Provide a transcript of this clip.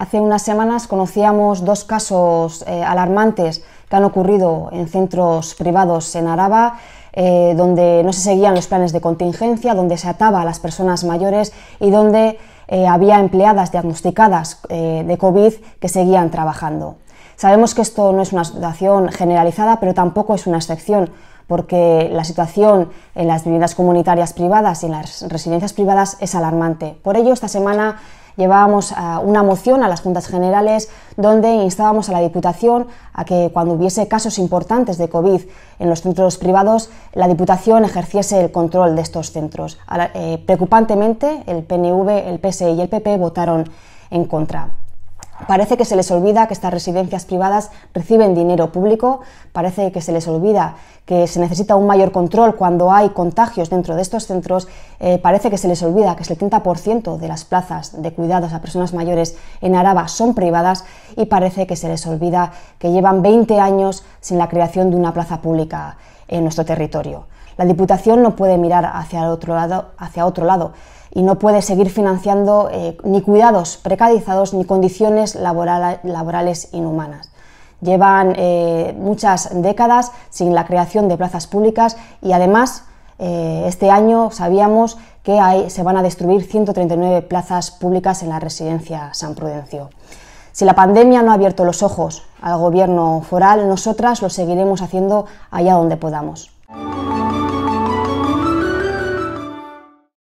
Hace unas semanas conocíamos dos casos eh, alarmantes que han ocurrido en centros privados en Araba, eh, donde no se seguían los planes de contingencia, donde se ataba a las personas mayores y donde eh, había empleadas diagnosticadas de COVID que seguían trabajando. Sabemos que esto no es una situación generalizada, pero tampoco es una excepción porque la situación en las viviendas comunitarias privadas y en las residencias privadas es alarmante. Por ello, esta semana llevábamos eh, una moción a las Juntas Generales donde instábamos a la Diputación a que cuando hubiese casos importantes de COVID en los centros privados, la Diputación ejerciese el control de estos centros. Eh, preocupantemente, el PNV, el PSE y el PP votaron en contra. Parece que se les olvida que estas residencias privadas reciben dinero público, parece que se les olvida que se necesita un mayor control cuando hay contagios dentro de estos centros, eh, parece que se les olvida que el 70% de las plazas de cuidados a personas mayores en Araba son privadas y parece que se les olvida que llevan 20 años sin la creación de una plaza pública en nuestro territorio. La Diputación no puede mirar hacia otro lado, hacia otro lado y no puede seguir financiando eh, ni cuidados precarizados ni condiciones laborales inhumanas. Llevan eh, muchas décadas sin la creación de plazas públicas y además eh, este año sabíamos que se van a destruir 139 plazas públicas en la residencia San Prudencio. Si la pandemia no ha abierto los ojos al gobierno foral, nosotras lo seguiremos haciendo allá donde podamos.